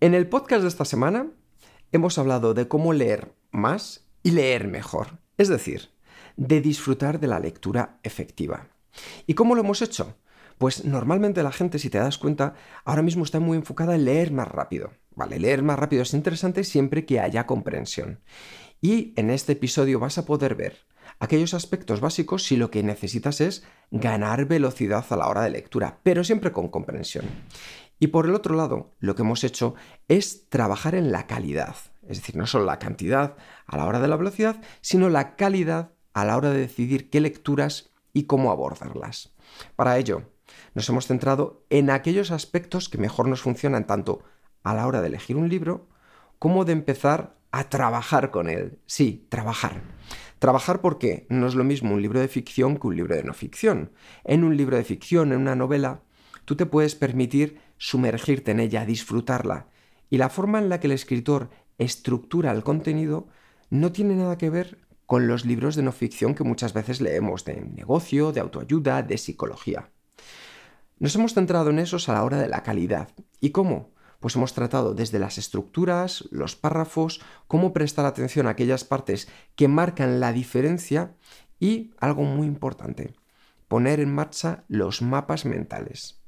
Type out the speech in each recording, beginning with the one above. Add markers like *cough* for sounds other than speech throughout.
En el podcast de esta semana hemos hablado de cómo leer más y leer mejor, es decir, de disfrutar de la lectura efectiva. ¿Y cómo lo hemos hecho? Pues normalmente la gente, si te das cuenta, ahora mismo está muy enfocada en leer más rápido. Vale, leer más rápido es interesante siempre que haya comprensión. Y en este episodio vas a poder ver aquellos aspectos básicos si lo que necesitas es ganar velocidad a la hora de lectura, pero siempre con comprensión. Y por el otro lado, lo que hemos hecho es trabajar en la calidad, es decir, no solo la cantidad a la hora de la velocidad, sino la calidad a la hora de decidir qué lecturas y cómo abordarlas. Para ello, nos hemos centrado en aquellos aspectos que mejor nos funcionan tanto a la hora de elegir un libro como de empezar a trabajar con él. Sí, trabajar. Trabajar porque no es lo mismo un libro de ficción que un libro de no ficción. En un libro de ficción, en una novela, tú te puedes permitir sumergirte en ella, disfrutarla. Y la forma en la que el escritor estructura el contenido no tiene nada que ver con los libros de no ficción que muchas veces leemos de negocio, de autoayuda, de psicología. Nos hemos centrado en esos a la hora de la calidad. ¿Y cómo? Pues hemos tratado desde las estructuras, los párrafos, cómo prestar atención a aquellas partes que marcan la diferencia y algo muy importante, poner en marcha los mapas mentales.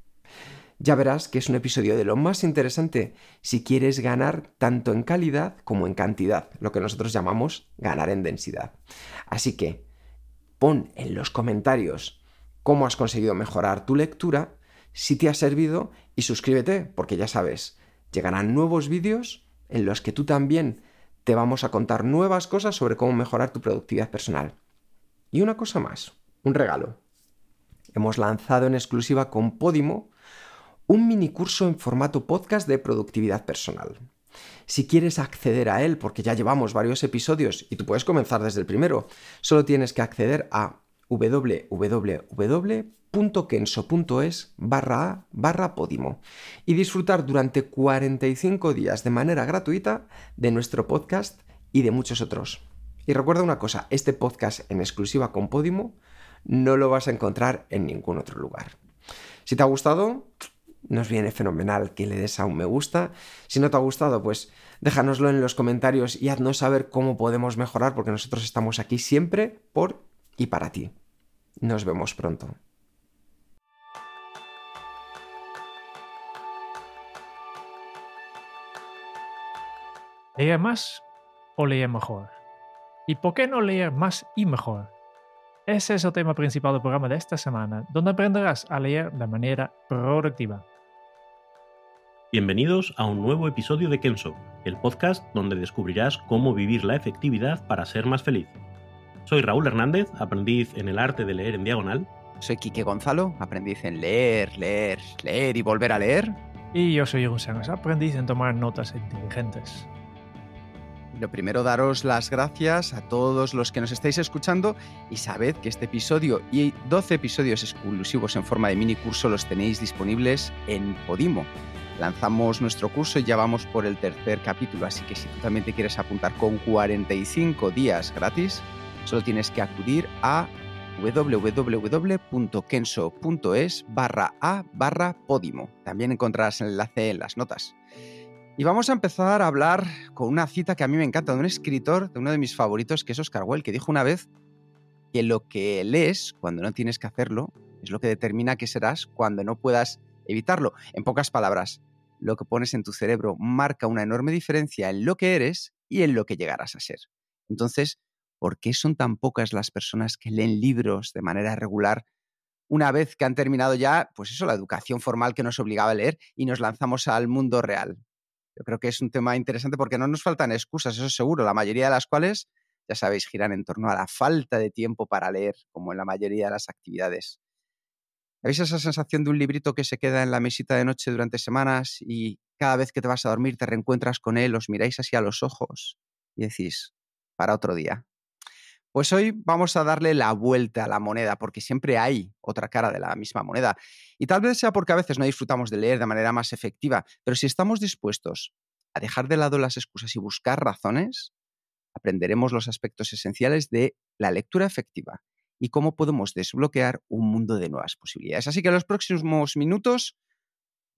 Ya verás que es un episodio de lo más interesante si quieres ganar tanto en calidad como en cantidad, lo que nosotros llamamos ganar en densidad. Así que pon en los comentarios cómo has conseguido mejorar tu lectura, si te ha servido y suscríbete, porque ya sabes, llegarán nuevos vídeos en los que tú también te vamos a contar nuevas cosas sobre cómo mejorar tu productividad personal. Y una cosa más, un regalo. Hemos lanzado en exclusiva con Podimo un mini curso en formato podcast de productividad personal. Si quieres acceder a él, porque ya llevamos varios episodios y tú puedes comenzar desde el primero, solo tienes que acceder a www.kenso.es barra barra Podimo y disfrutar durante 45 días de manera gratuita de nuestro podcast y de muchos otros. Y recuerda una cosa, este podcast en exclusiva con Podimo no lo vas a encontrar en ningún otro lugar. Si te ha gustado, nos viene fenomenal que le des a un me gusta. Si no te ha gustado, pues déjanoslo en los comentarios y haznos saber cómo podemos mejorar, porque nosotros estamos aquí siempre por y para ti. Nos vemos pronto. ¿Leer más o leer mejor? ¿Y por qué no leer más y mejor? Ese es el tema principal del programa de esta semana, donde aprenderás a leer de manera productiva. Bienvenidos a un nuevo episodio de Kenso, el podcast donde descubrirás cómo vivir la efectividad para ser más feliz. Soy Raúl Hernández, aprendiz en el arte de leer en diagonal. Soy Quique Gonzalo, aprendiz en leer, leer, leer y volver a leer. Y yo soy Egon aprendiz en tomar notas inteligentes. Lo primero, daros las gracias a todos los que nos estáis escuchando y sabed que este episodio y 12 episodios exclusivos en forma de mini curso los tenéis disponibles en Podimo. Lanzamos nuestro curso y ya vamos por el tercer capítulo, así que si tú también te quieres apuntar con 45 días gratis, solo tienes que acudir a www.kenso.es barra a barra Podimo. También encontrarás el enlace en las notas. Y vamos a empezar a hablar con una cita que a mí me encanta, de un escritor, de uno de mis favoritos, que es Oscar Wilde, que dijo una vez que lo que lees cuando no tienes que hacerlo es lo que determina que serás cuando no puedas evitarlo. En pocas palabras, lo que pones en tu cerebro marca una enorme diferencia en lo que eres y en lo que llegarás a ser. Entonces, ¿por qué son tan pocas las personas que leen libros de manera regular una vez que han terminado ya, pues eso, la educación formal que nos obligaba a leer y nos lanzamos al mundo real? Yo creo que es un tema interesante porque no nos faltan excusas, eso seguro, la mayoría de las cuales, ya sabéis, giran en torno a la falta de tiempo para leer, como en la mayoría de las actividades. ¿Habéis esa sensación de un librito que se queda en la mesita de noche durante semanas y cada vez que te vas a dormir te reencuentras con él, os miráis así a los ojos y decís, para otro día? Pues hoy vamos a darle la vuelta a la moneda, porque siempre hay otra cara de la misma moneda. Y tal vez sea porque a veces no disfrutamos de leer de manera más efectiva, pero si estamos dispuestos a dejar de lado las excusas y buscar razones, aprenderemos los aspectos esenciales de la lectura efectiva y cómo podemos desbloquear un mundo de nuevas posibilidades. Así que en los próximos minutos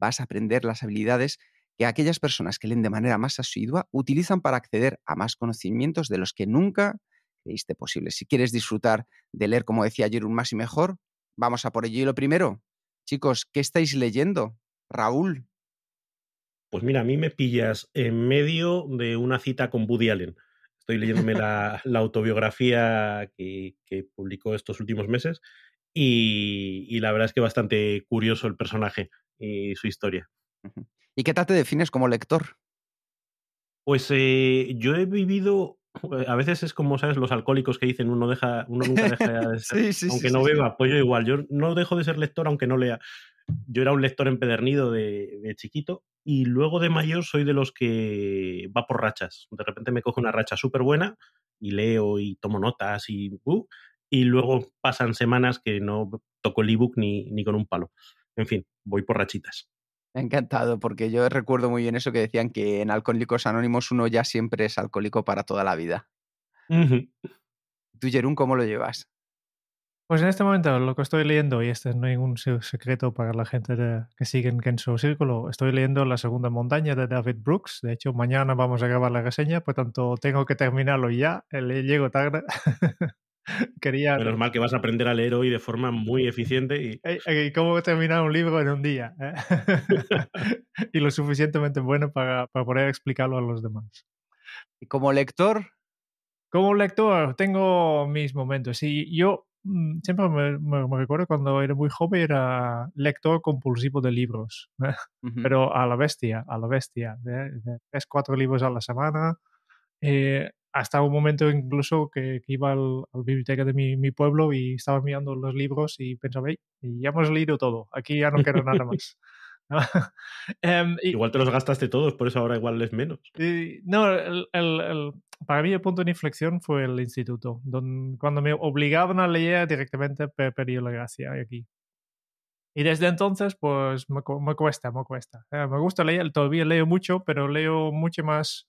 vas a aprender las habilidades que aquellas personas que leen de manera más asidua utilizan para acceder a más conocimientos de los que nunca posible. Si quieres disfrutar de leer, como decía ayer, un más y mejor, vamos a por ello. Y lo primero, chicos, ¿qué estáis leyendo? Raúl. Pues mira, a mí me pillas en medio de una cita con Woody Allen. Estoy leyéndome la, autobiografía que, publicó estos últimos meses y, la verdad es que bastante curioso el personaje y su historia. ¿Y qué tal te defines como lector? Pues eh, yo he vivido pues, a veces es como, ¿sabes? Los alcohólicos que dicen uno deja, uno nunca deja de *laughs* ser, aunque no beba, pues yo igual, yo no dejo de ser lector aunque no lea. Yo era un lector empedernido de, chiquito y luego de mayor soy de los que va por rachas. De repente me cojo una racha súper buena y leo y tomo notas y... Uh, y luego pasan semanas que no toco el ebook ni, ni con un palo. En fin, voy por rachitas. Me ha encantado, porque yo recuerdo muy bien eso que decían que en Alcohólicos Anónimos uno ya siempre es alcohólico para toda la vida. ¿Tú, Jerún, cómo lo llevas? Pues en este momento lo que estoy leyendo, y este no es ningún secreto para la gente que sigue en su círculo, estoy leyendo La Segunda Montaña de David Brooks. De hecho, mañana vamos a grabar la reseña, por tanto tengo que terminarlo ya, eh, le llego tarde. *laughs* *laughs* Quería... Menos mal que vas a aprender a leer hoy de forma muy eficiente. ¿Y, eh, eh, ¿Y cómo terminar un libro en un día? Eh? *laughs* y lo suficientemente bueno para, para, poder explicarlo a los demás. ¿Y como lector? Como lector tengo mis momentos. Y yo mm, siempre me, recuerdo cuando era muy joven era lector compulsivo de libros. Pero a la bestia, a la bestia. Tres, cuatro libros a la semana. Eh, hasta un momento incluso que, iba al, a la biblioteca de mi, mi, pueblo y estaba mirando los libros y pensaba, ya hemos leído todo, aquí ya no quiero nada más. *laughs* *laughs* Em, igual te los gastaste todos, por eso ahora igual les menos. no, el, el, el, para mí el punto de inflexión fue el instituto, donde, cuando me obligaban a leer directamente perdí la gracia aquí. Y desde entonces, pues me, me cuesta, me cuesta. Eh, me gusta leer, todavía leo mucho, pero leo mucho más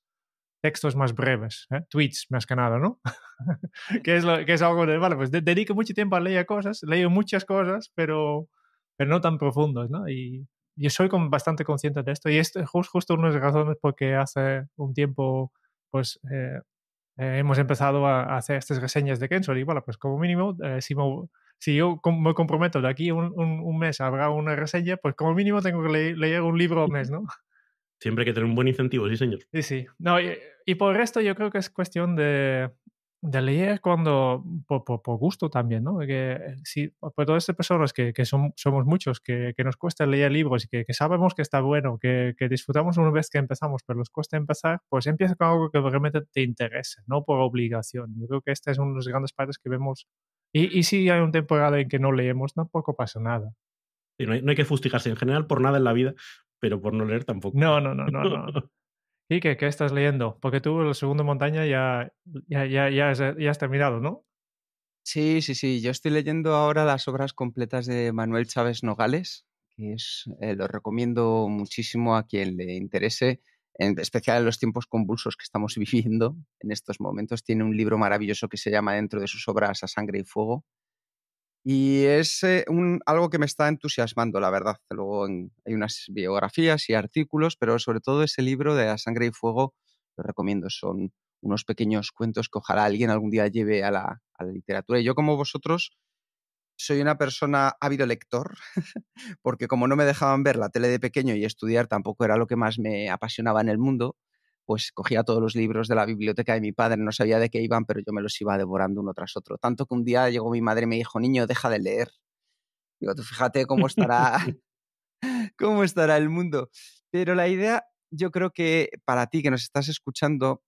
textos más breves, ¿eh? tweets más que nada, ¿no? *laughs* que, es que es algo de, vale, pues dedico mucho tiempo a leer cosas, leo muchas cosas, pero, pero no tan profundas, ¿no? Y yo soy con, bastante consciente de esto y esto es justo una de las razones por hace un tiempo, pues... Eh, eh, hemos empezado a, hacer estas reseñas de Kensor y bueno, pues como mínimo, eh, si, si yo me comprometo de aquí un, un, un, mes habrá una reseña, pues como mínimo tengo que leer un libro al mes, ¿no? Siempre hay que tener un buen incentivo, sí, señor. Sí, sí. y, por esto resto yo creo que es cuestión de, de leer cuando, por, gusto también, ¿no? Que si, por pues todas estas personas que, que son, somos muchos, que, nos cuesta leer libros y que, sabemos que está bueno, que, disfrutamos una vez que empezamos, pero nos cuesta empezar, pues empieza con algo que realmente te interese, no por obligación. Yo creo que esta es uno de los grandes partes que vemos. Y, si hay un temporada en que no leemos, tampoco pasa nada. no, hay, no hay que fustigarse en general por nada en la vida, pero por no leer tampoco. No, no, no, no. no. *laughs* ¿Y qué, qué estás leyendo? Porque tú el segundo montaña ya, ya, ya, ya, has, ya terminado, ¿no? Sí, sí, sí. Yo estoy leyendo ahora las obras completas de Manuel Chávez Nogales, que es, eh, lo recomiendo muchísimo a quien le interese, en especial en los tiempos convulsos que estamos *laughs* viviendo en estos momentos. Tiene un libro maravilloso que se llama Dentro de sus obras a sangre y fuego, y es eh, un, algo que me está entusiasmando, la verdad. Luego hay unas biografías y artículos, pero sobre todo ese libro de A Sangre y Fuego lo recomiendo. Son unos pequeños cuentos que ojalá alguien algún día lleve a la, a la literatura. Y yo, como vosotros, soy una persona ávido lector, *laughs* porque como no me dejaban ver la tele de pequeño y estudiar tampoco era lo que más me apasionaba en el mundo, pues cogía todos los libros de la biblioteca de mi padre, no sabía de qué iban, pero yo me los iba devorando uno tras otro. Tanto que un día llegó mi madre y me dijo, niño, deja de leer. Digo, tú fíjate cómo estará, *laughs* *laughs* cómo estará el mundo. Pero la idea, yo creo que para ti que nos estás escuchando,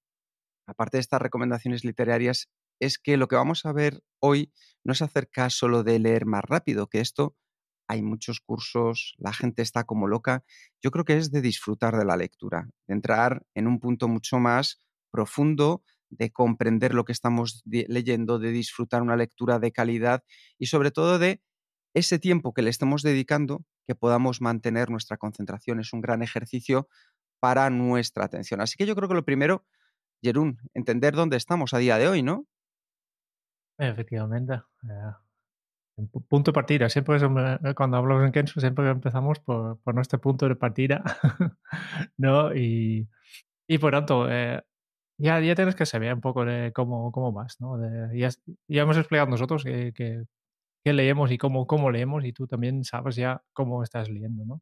aparte de estas recomendaciones literarias, es que lo que vamos a ver hoy no se acerca solo de leer más rápido, que esto hay muchos cursos, la gente está como loca. Yo creo que es de disfrutar de la lectura, de entrar en un punto mucho más profundo, de comprender lo que estamos leyendo, de disfrutar una lectura de calidad y sobre todo de ese tiempo que le estamos dedicando, que podamos mantener nuestra concentración. Es un gran ejercicio para nuestra atención. Así que yo creo que lo primero, Jerún, entender dónde estamos a día de hoy, ¿no? Efectivamente. Eh, punto de partida. Siempre eh, cuando hablamos en Kenzo, siempre empezamos por, por nuestro punto de partida, *laughs* ¿no? Y, y, por tanto, eh, ya, ya tienes que saber un poco de cómo, cómo vas, ¿no? ya, hemos explicado nosotros qué leemos y cómo, cómo leemos y tú también sabes ya cómo estás leyendo, ¿no?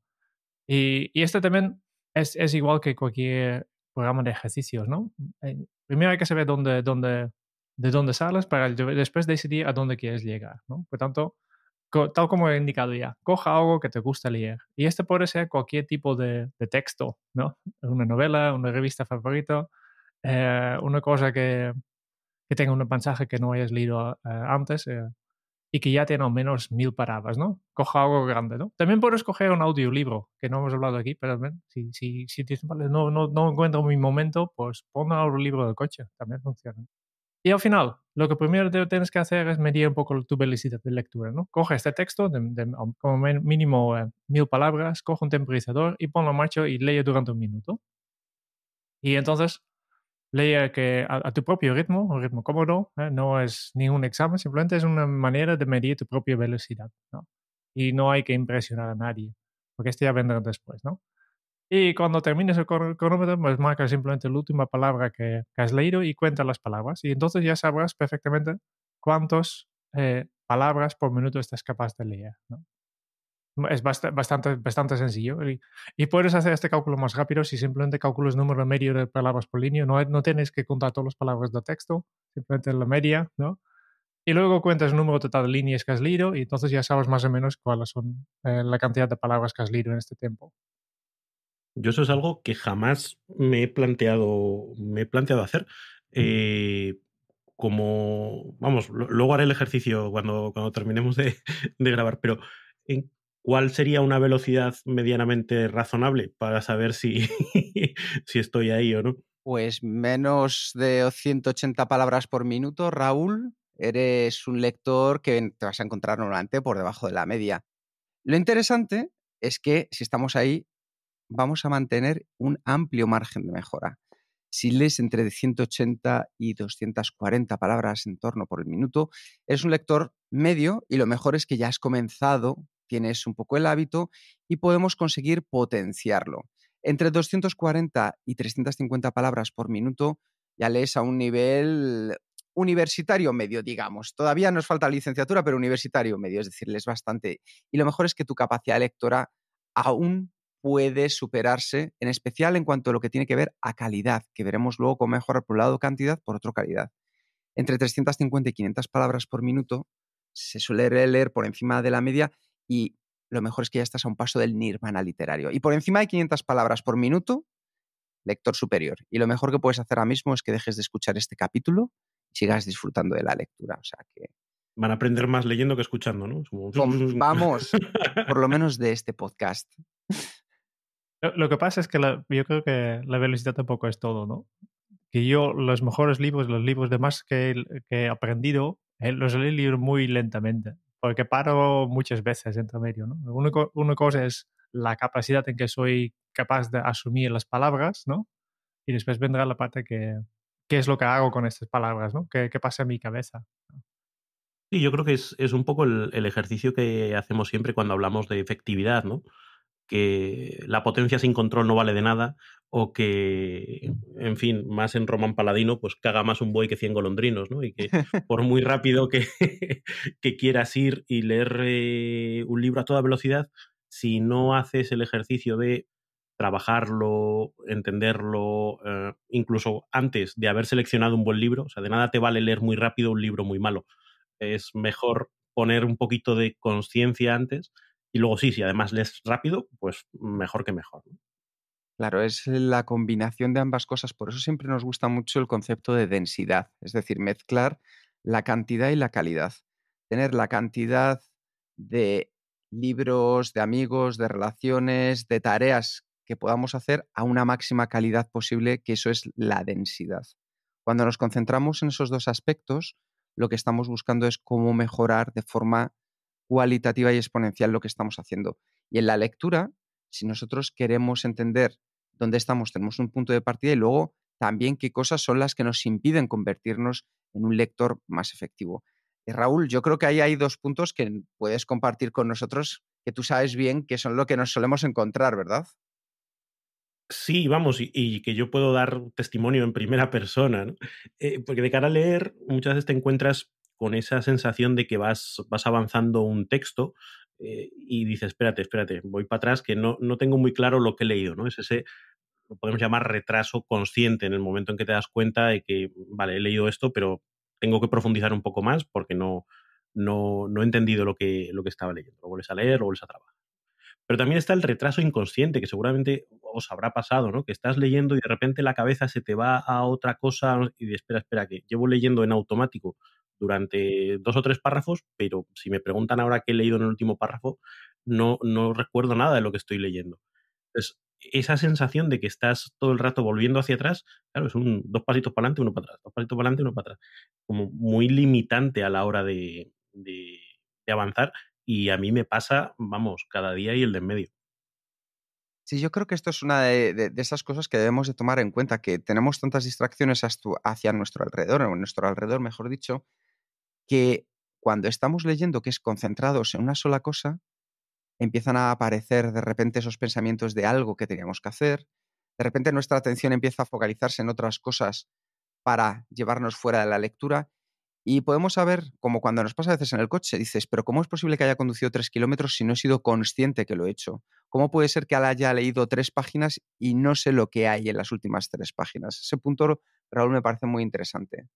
Y, y este también es, igual que cualquier programa de ejercicios, ¿no? Eh, primero hay que saber dónde, dónde de dónde sales para después decidir a dónde quieres llegar. ¿no? Por tanto, tal como he indicado ya, coja algo que te gusta leer. Y este puede ser cualquier tipo de, texto, ¿no? Una novela, una revista favorita, eh, una cosa que, que, tenga un mensaje que no hayas leído eh, antes eh, y que ya tiene al menos mil palabras, ¿no? Coja algo grande, ¿no? También puedes coger un audiolibro, que no hemos hablado aquí, pero si, si, no, no, encuentro mi momento, pues pon un audiolibro del coche, también funciona. Y al final, lo que primero tienes que hacer es medir un poco tu velocidad de lectura, ¿no? Coge este texto, de, um, como mínimo eh, mil palabras, coge un temporizador y ponlo en marcha y lee durante un minuto. Y entonces, lee a, tu propio ritmo, un ritmo cómodo, eh, no es ningún examen, simplemente es una manera de medir tu propia velocidad, ¿no? Y no hay que impresionar a nadie, porque esto ya vendrá después, ¿no? Y cuando termines el cronómetro, pues marcas simplemente la última palabra que, has leído y cuentas las palabras. Y entonces ya sabrás perfectamente cuántas eh, palabras por minuto estás capaz de leer. Es bastante, bastante sencillo. Y, puedes hacer este cálculo más rápido si simplemente calculas número medio de palabras por línea. No, tienes que contar todas las palabras de texto, simplemente la media, ¿no? Y luego cuentas el número total de líneas que has leído y entonces ya sabes más o menos cuál son eh, la cantidad de palabras que has leído en este tiempo. Yo eso es algo que jamás me he planteado, me he planteado hacer. Eh, como, vamos, luego haré el ejercicio cuando, cuando terminemos *laughs* de, grabar, pero ¿en ¿cuál sería una velocidad medianamente razonable para saber si, *laughs* si estoy ahí o no? Pues menos de 180 palabras por minuto, Raúl. Eres un lector que te vas a encontrar normalmente por debajo de la media. Lo interesante es que si estamos ahí vamos a mantener un amplio margen de mejora. Si lees entre 180 y 240 palabras en torno por el minuto, eres un lector medio y lo mejor es que ya has comenzado, tienes un poco el hábito y podemos conseguir potenciarlo. Entre 240 y 350 palabras por minuto ya lees a un nivel universitario medio, digamos. Todavía nos falta licenciatura, pero universitario medio, es decir, lees bastante. Y lo mejor es que tu capacidad lectora aún puede superarse, en especial en cuanto a lo que tiene que ver a calidad, que veremos luego cómo mejorar por un lado cantidad, por otro calidad. Entre 350 y 500 palabras por minuto se suele leer por encima de la media y lo mejor es que ya estás a un paso del nirvana literario. Y por encima de 500 palabras por minuto, lector superior. Y lo mejor que puedes hacer ahora mismo es que dejes de escuchar este capítulo y sigas disfrutando de la lectura. O sea que van a aprender más leyendo que escuchando, ¿no? *laughs* Vamos, por lo menos de este podcast. Lo, que pasa es que yo creo que la velocidad tampoco es todo, ¿no? Que yo los mejores libros, los libros de más que, he aprendido, eh, los leí muy lentamente, porque paro muchas veces entre medio, ¿no? Una, cosa es la capacidad en que soy capaz de asumir las palabras, ¿no? Y después vendrá la parte que, qué es lo que hago con estas palabras, ¿no? ¿Qué, pasa en mi cabeza? Sí, yo creo que es, un poco el, el, ejercicio que hacemos siempre cuando hablamos de efectividad, ¿no? que la potencia sin control no vale de nada, o que, mm. en fin, más en Román Paladino, pues caga más un buey que 100 golondrinos, ¿no? Y que *laughs* por muy rápido que, *laughs* que quieras ir y leer eh, un libro a toda velocidad, si no haces el ejercicio de trabajarlo, entenderlo, eh, incluso antes de haber seleccionado un buen libro, o sea, de nada te vale leer muy rápido un libro muy malo. Es mejor poner un poquito de conciencia antes y luego sí, si además lees rápido, pues mejor que mejor. Claro, es la combinación de ambas cosas. Por eso siempre nos gusta mucho el concepto de densidad, es decir, mezclar la cantidad y la calidad. Tener la cantidad de libros, de amigos, de relaciones, de tareas que podamos hacer a una máxima calidad posible, que eso es la densidad. Cuando nos concentramos en esos dos aspectos, lo que estamos buscando es cómo mejorar de forma cualitativa y exponencial lo que estamos haciendo. Y en la lectura, si nosotros queremos entender dónde estamos, tenemos un punto de partida y luego también qué cosas son las que nos impiden convertirnos en un lector más efectivo. Eh, Raúl, yo creo que ahí hay dos puntos que puedes compartir con nosotros que tú sabes bien que son lo que nos solemos encontrar, ¿verdad? Sí, vamos, y, que yo puedo dar testimonio en primera persona, eh, porque de cara a leer muchas veces te encuentras con esa sensación de que vas, vas avanzando un texto eh, y dices, espérate, espérate, voy para atrás, que no, tengo muy claro lo que he leído, ¿no? Es ese, lo podemos llamar retraso consciente en el momento en que te das cuenta de que, vale, he leído esto, pero tengo que profundizar un poco más porque no, he entendido lo que, lo que estaba leyendo. Lo vuelves a leer, lo vuelves a trabajar. Pero también está el retraso inconsciente, que seguramente os habrá pasado, ¿no? Que estás leyendo y de repente la cabeza se te va a otra cosa y de, espera, espera, que llevo leyendo en automático durante dos o tres párrafos, pero si me preguntan ahora qué he leído en el último párrafo, no, no recuerdo nada de lo que estoy leyendo. Entonces, esa sensación de que estás todo el rato volviendo hacia atrás, claro, es un dos pasitos para adelante, uno para atrás, dos pasitos para adelante, uno para atrás. Como muy limitante a la hora de, avanzar y a mí me pasa, vamos, cada día y el de en medio. Sí, yo creo que esto es una de, de, esas cosas que debemos de tomar en cuenta, que tenemos tantas distracciones hacia nuestro alrededor, o nuestro alrededor, mejor dicho, que cuando estamos leyendo, que es concentrados en una sola cosa, empiezan a aparecer de repente esos pensamientos de algo que teníamos que hacer, de repente nuestra atención empieza a focalizarse en otras cosas para llevarnos fuera de la lectura y podemos saber, como cuando nos pasa a veces en el coche, dices, pero ¿cómo es posible que haya conducido tres kilómetros si no he sido consciente que lo he hecho? ¿Cómo puede ser que haya leído tres páginas y no sé lo que hay en las últimas tres páginas? Ese punto, Raúl, me parece muy interesante.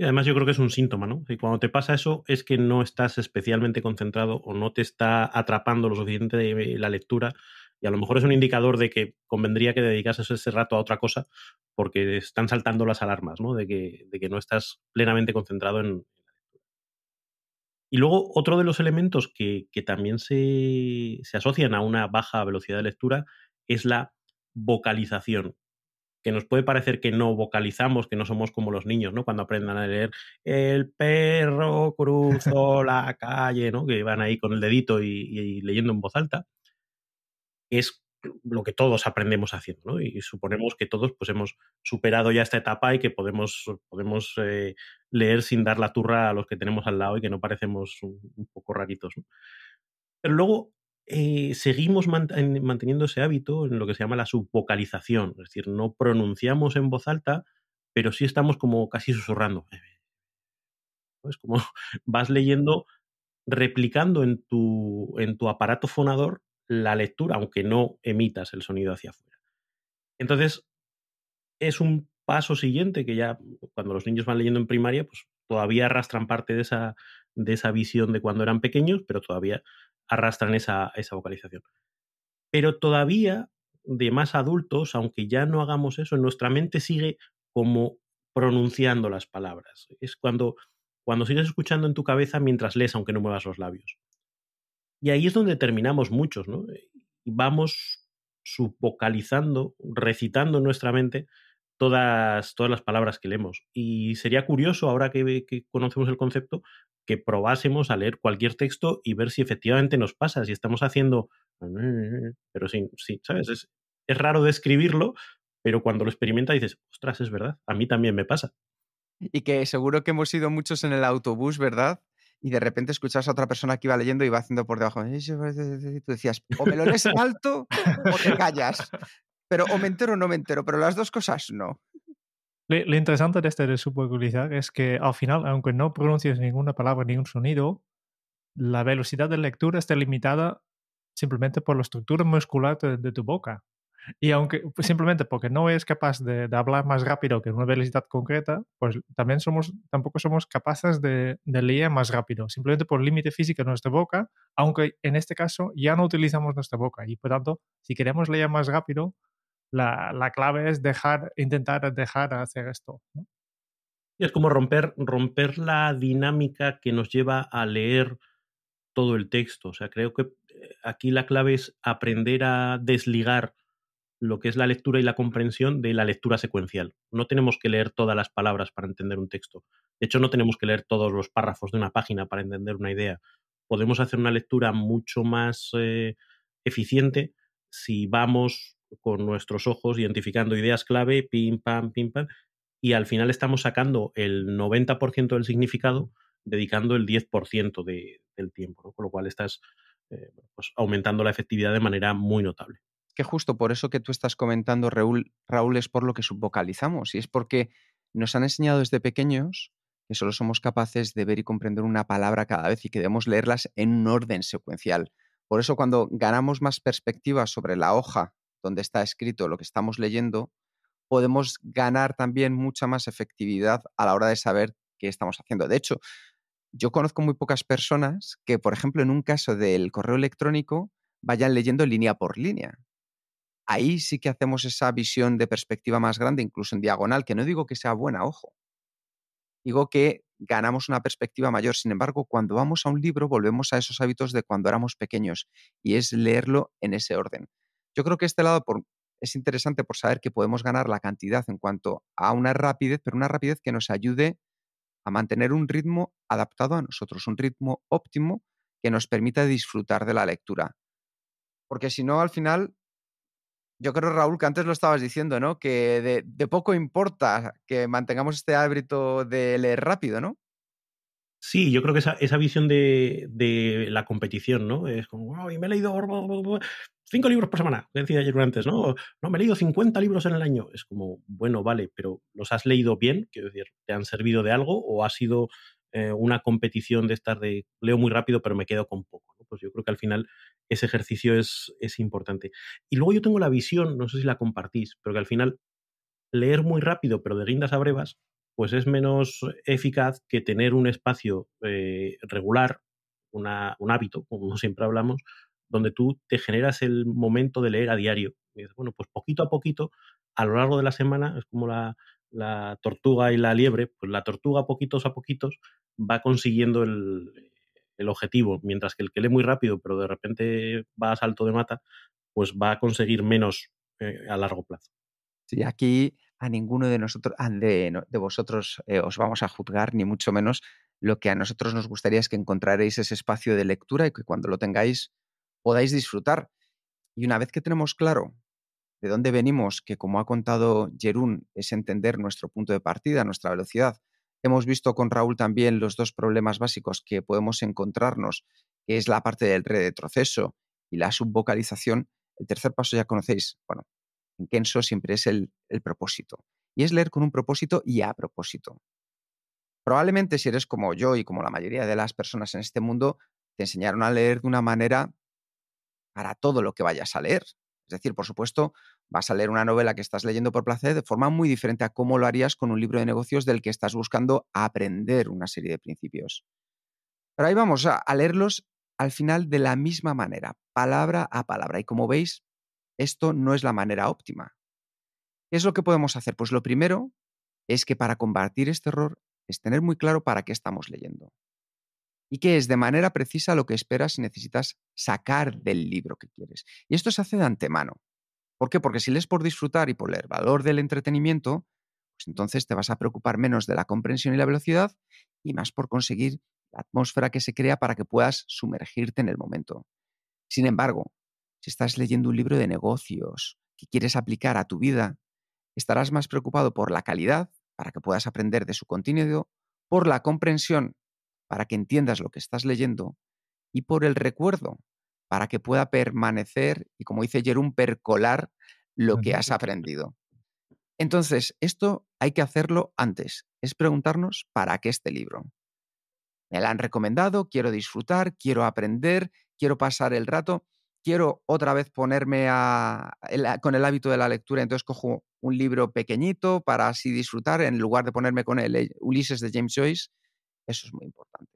Y además yo creo que es un síntoma, ¿no? Y cuando te pasa eso es que no estás especialmente concentrado o no te está atrapando lo suficiente de eh, la lectura y a lo mejor es un indicador de que convendría que dedicases ese rato a otra cosa porque están saltando las alarmas, ¿no? De que, no estás plenamente concentrado en, y luego otro de los elementos que, también se, asocian a una baja velocidad de lectura es la vocalización que nos puede parecer que no vocalizamos, que no somos como los niños, ¿no? Cuando aprendan a leer el perro cruzó la calle, ¿no? Que van ahí con el dedito y, leyendo en voz alta. Es lo que todos aprendemos haciendo, ¿no? Y suponemos que todos pues hemos superado ya esta etapa y que podemos, podemos eh, leer sin dar la turra a los que tenemos al lado y que no parecemos un, poco raritos, ¿no? Pero luego eh, seguimos manteniendo ese hábito en lo que se llama la subvocalización, es decir, no pronunciamos en voz alta, pero sí estamos como casi susurrando. *laughs* Es como *laughs* vas leyendo, replicando en tu, en tu aparato fonador la lectura, aunque no emitas el sonido hacia afuera. Entonces, es un paso siguiente que ya cuando los niños van leyendo en primaria, pues todavía arrastran parte de esa visión de cuando eran pequeños, pero todavía arrastran esa, esa vocalización. Pero todavía, de más adultos, aunque ya no hagamos eso, nuestra mente sigue como pronunciando las palabras. Es cuando, cuando sigues escuchando en tu cabeza mientras lees, aunque no muevas los labios. Y ahí es donde terminamos muchos, ¿no? Eh, y vamos subvocalizando, recitando en nuestra mente todas, todas las palabras que leemos. Y sería curioso, ahora que conocemos el concepto, que probásemos a leer cualquier texto y ver si efectivamente nos pasa, si estamos haciendo... Pero sí, sí ¿sabes? Es, es raro describirlo, pero cuando lo experimenta dices, ostras, es verdad, a mí también me pasa. Y que seguro que hemos ido muchos en el autobús, ¿verdad? Y de repente escuchas a otra persona que iba leyendo y va haciendo por debajo. Eh, pues, eh, eh, y tú decías, o me lo lees *laughs* alto o te callas. Pero o me entero o no me entero, pero las dos cosas no lo interesante de este de supervelocidad es que al final, aunque no pronuncies ninguna palabra ni un sonido, la velocidad de lectura está limitada simplemente por la estructura muscular de, tu boca. Y aunque pues, simplemente porque no es capaz de, de, hablar más rápido que una velocidad concreta, pues también somos, tampoco somos capaces de, de leer más rápido, simplemente por límite físico de nuestra boca, aunque en este caso ya no utilizamos nuestra boca. Y por tanto, si queremos leer más rápido, la, clave es dejar, intentar dejar hacer esto. es como romper, romper la dinámica que nos lleva a leer todo el texto. O sea, creo que eh, aquí la clave es aprender a desligar lo que es la lectura y la comprensión de la lectura secuencial. No tenemos que leer todas las palabras para entender un texto. De hecho, no tenemos que leer todos los párrafos de una página para entender una idea. Podemos hacer una lectura mucho más eh, eficiente si vamos con nuestros ojos, identificando ideas clave, pim, pam, pim, pam, y al final estamos sacando el 90% del significado, dedicando el 10% del tiempo, con lo cual estás eh, pues aumentando la efectividad de manera muy notable. Que justo por eso que tú estás comentando, Raúl, es por lo que subvocalizamos, y es porque nos han enseñado desde pequeños que solo somos capaces de ver y comprender una palabra cada vez y que debemos leerlas en un orden secuencial. Por eso cuando ganamos más perspectiva sobre la hoja donde está escrito lo que estamos leyendo, podemos ganar también mucha más efectividad a la hora de saber qué estamos haciendo. De hecho, yo conozco muy pocas personas que, por ejemplo, en un caso del correo electrónico, vayan leyendo línea por línea. Ahí sí que hacemos esa visión de perspectiva más grande, incluso en diagonal, que no digo que sea buena, ojo. Digo que ganamos una perspectiva mayor. Sin embargo, cuando vamos a un libro, volvemos a esos hábitos de cuando éramos pequeños y es leerlo en ese orden. Yo creo que este lado es interesante por saber que podemos ganar la cantidad en cuanto a una rapidez, pero una rapidez que nos ayude a mantener un ritmo adaptado a nosotros, un ritmo óptimo que nos permita disfrutar de la lectura. Porque si no, al final, yo creo, Raúl, que antes lo estabas diciendo, ¿no? Que de, de poco importa que mantengamos este hábito de leer rápido, ¿no? Sí, yo creo que esa, esa visión de, la competición, ¿no? Es como, wow, me he leído cinco libros por semana, decía ayer antes, ¿no? No, me he leído 50 libros en el año. Es como, bueno, vale, pero ¿los has leído bien? Quiero decir, ¿te han servido de algo o ha sido eh, una competición de estar de leo muy rápido pero me quedo con poco? Pues yo creo que al final ese ejercicio es, es importante. Y luego yo tengo la visión, no sé si la compartís, pero que al final leer muy rápido pero de guindas a brevas pues es menos eficaz que tener un espacio eh, regular, un hábito, como *laughs* siempre hablamos, donde tú te generas el momento de leer a diario. Y bueno, pues poquito a poquito, a lo largo de la semana, es como la, tortuga y la liebre, pues la tortuga poquitos a poquitos va consiguiendo el, objetivo, mientras que el que lee muy rápido, pero de repente va a salto de mata, pues va a conseguir menos eh, a largo plazo. Sí, aquí a ninguno de nosotros, de vosotros eh, os vamos a juzgar, ni mucho menos. Lo que a nosotros nos gustaría es que encontraréis ese espacio de lectura y que cuando lo tengáis podáis disfrutar. Y una vez que tenemos claro de dónde venimos, que como ha contado Jerún, es entender nuestro punto de partida, nuestra velocidad. Hemos visto con Raúl también los dos problemas básicos que podemos encontrarnos, que es la parte del retroceso y la subvocalización. El tercer paso ya conocéis, bueno, en siempre es el, propósito. Y es leer con un propósito y a propósito. Probablemente si eres como yo y como la mayoría de las personas en este mundo, te enseñaron a leer de una manera para todo lo que vayas a leer. Es decir, por supuesto, vas a leer una novela que estás leyendo por placer de forma muy diferente a cómo lo harías con un libro de negocios del que estás buscando aprender una serie de principios. Pero ahí vamos a leerlos al final de la misma manera, palabra a palabra. Y como veis, esto no es la manera óptima. ¿Qué es lo que podemos hacer? Pues lo primero es que para combatir este error es tener muy claro para qué estamos leyendo y qué es de manera precisa lo que esperas y necesitas sacar del libro que quieres. Y esto se hace de antemano. ¿Por qué? Porque si lees por disfrutar y por el valor del entretenimiento, pues entonces te vas a preocupar menos de la comprensión y la velocidad y más por conseguir la atmósfera que se crea para que puedas sumergirte en el momento. Sin embargo, si estás leyendo un libro de negocios que quieres aplicar a tu vida, estarás más preocupado por la calidad, para que puedas aprender de su contenido, por la comprensión, para que entiendas lo que estás leyendo, y por el recuerdo, para que pueda permanecer y, como dice Jerón, percolar lo que has *laughs* aprendido. Entonces, esto hay que hacerlo antes, es preguntarnos para qué este libro. Me la han recomendado, quiero disfrutar, quiero aprender, quiero pasar el rato quiero otra vez ponerme a, con el hábito de la lectura, entonces cojo un libro pequeñito para así disfrutar en lugar de ponerme con el eh, Ulises de James Joyce. Eso es muy importante.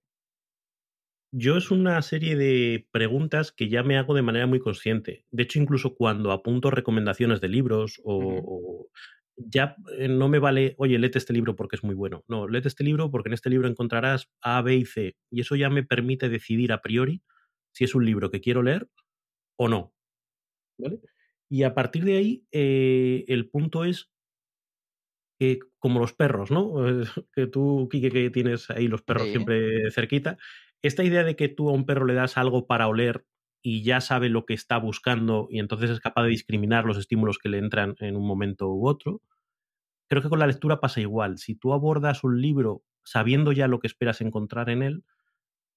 Yo es una serie de preguntas que ya me hago de manera muy consciente. De hecho, incluso cuando apunto recomendaciones de libros o, ya eh, no me vale, oye, lete este libro porque es muy bueno. No, lete este libro porque en este libro encontrarás A, B y C. Y eso ya me permite decidir a priori si es un libro que quiero leer o no. ¿Vale? Y a partir de ahí, eh, el punto es que, como los perros, ¿no? *laughs* Que tú, Quique, que tienes ahí los perros siempre cerquita, esta idea de que tú a un perro le das algo para oler y ya sabe lo que está buscando y entonces es capaz de discriminar los estímulos que le entran en un momento u otro, creo que con la lectura pasa igual. Si tú abordas un libro sabiendo ya lo que esperas encontrar en él,